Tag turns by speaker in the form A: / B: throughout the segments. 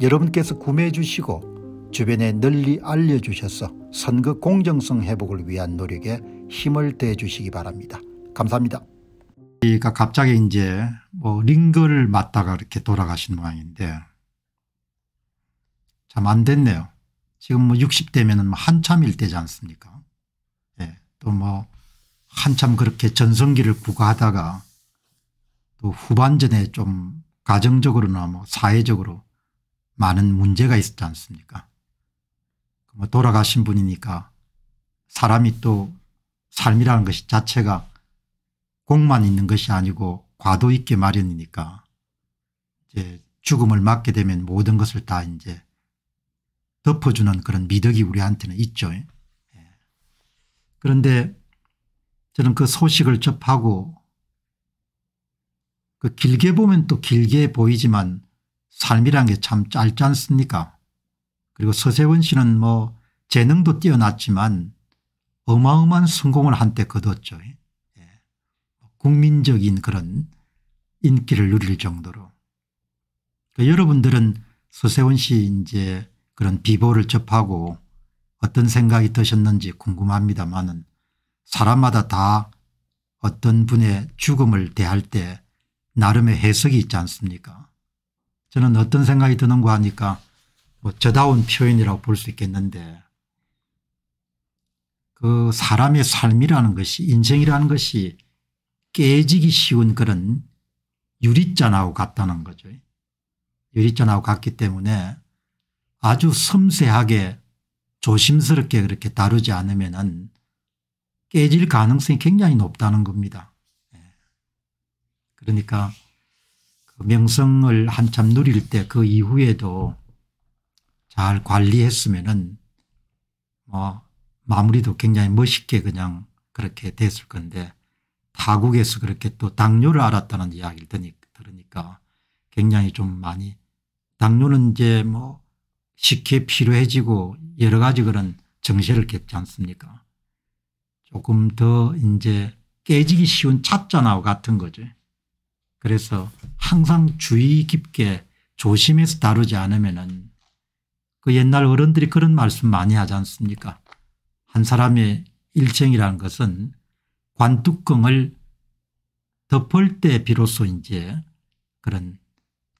A: 여러분께서 구매해 주시고 주변에 널리 알려주셔서 선거 공정성 회복을 위한 노력에 힘을 대 주시기 바랍니다. 감사합니다. 그러니까 갑자기 이제 뭐 링거를 맞다가 이렇게 돌아가신 모양인데 참 안 됐네요. 지금 뭐 60대면 뭐 한참일 때지 않습니까? 예. 또뭐 한참 그렇게 전성기를 구가하다가 또 후반전에 좀 가정적으로나 뭐 사회적으로 많은 문제가 있었지 않습니까 뭐 돌아가신 분이니까 사람이 또 삶이라는 것이 자체가 공만 있는 것이 아니고 과도 있게 마련이니까 이제 죽음을 맞게 되면 모든 것을 다 이제 덮어주는 그런 미덕이 우리한테는 있죠. 예. 그런데 저는 그 소식을 접하고 그 길게 보면 또 길게 보이지만 삶이란 게 참 짧지 않습니까 그리고 서세원 씨는 뭐 재능도 뛰어났지만 어마어마한 성공을 한때 거뒀죠. 예. 국민적인 그런 인기를 누릴 정도로. 그러니까 여러분들은 서세원 씨 이제 그런 비보를 접하고 어떤 생각이 드셨는지 궁금합니다만은 사람마다 다 어떤 분의 죽음을 대할 때 나름의 해석이 있지 않습니까 저는 어떤 생각이 드는가 하니까 뭐 저다운 표현이라고 볼 수 있겠는데 그 사람의 삶이라는 것이 인생이라는 것이 깨지기 쉬운 그런 유리잔하고 같다는 거죠. 유리잔하고 같기 때문에 아주 섬세하게 조심스럽게 그렇게 다루지 않으면 은 깨질 가능성이 굉장히 높다는 겁니다. 예. 그러니까 명성을 한참 누릴 때 그 이후에도 잘 관리했으면은 뭐 마무리도 굉장히 멋있게 그냥 그렇게 됐을 건데 타국에서 그렇게 또 당뇨를 앓았다는 이야기를 들으니까 굉장히 좀 많이 당뇨는 이제 뭐 쉽게 필요해지고 여러 가지 그런 정세를 겪지 않습니까 조금 더 이제 깨지기 쉬운 찻잔하고 같은 거죠. 그래서 항상 주의 깊게 조심해서 다루지 않으면은 그 옛날 어른들이 그런 말씀 많이 하지 않습니까? 한 사람의 일생이라는 것은 관뚜껑을 덮을 때 비로소 이제 그런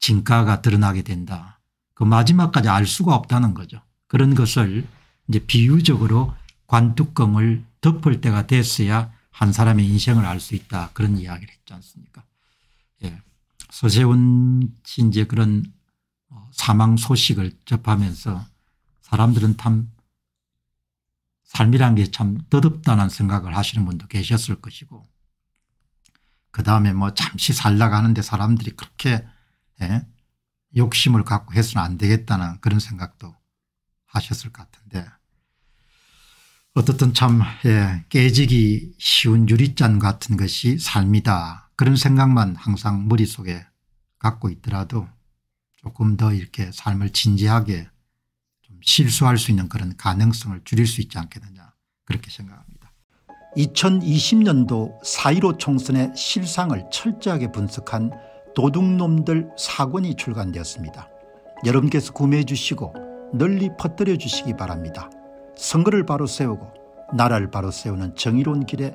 A: 진가가 드러나게 된다. 그 마지막까지 알 수가 없다는 거죠. 그런 것을 이제 비유적으로 관뚜껑을 덮을 때가 됐어야 한 사람의 인생을 알 수 있다. 그런 이야기를 했지 않습니까? 예. 서세훈 씨 이제 그런 뭐 사망 소식을 접하면서 사람들은 참 삶이란 게 참 더덥다는 생각을 하시는 분도 계셨을 것이고 그 다음에 뭐 잠시 살다가 는데 사람들이 그렇게 예? 욕심을 갖고 해서는 안 되겠다는 그런 생각도 하셨을 것 같은데 어떻든 참 예, 깨지기 쉬운 유리잔 같은 것이 삶이다 그런 생각만 항상 머릿속에 갖고 있더라도 조금 더 이렇게 삶을 진지하게 좀 실수할 수 있는 그런 가능성을 줄일 수 있지 않겠느냐 그렇게 생각합니다. 2020년도 4.15 총선의 실상을 철저하게 분석한 도둑놈들 사권이 출간되었습니다. 여러분께서 구매해 주시고 널리 퍼뜨려 주시기 바랍니다. 선거를 바로 세우고 나라를 바로 세우는 정의로운 길에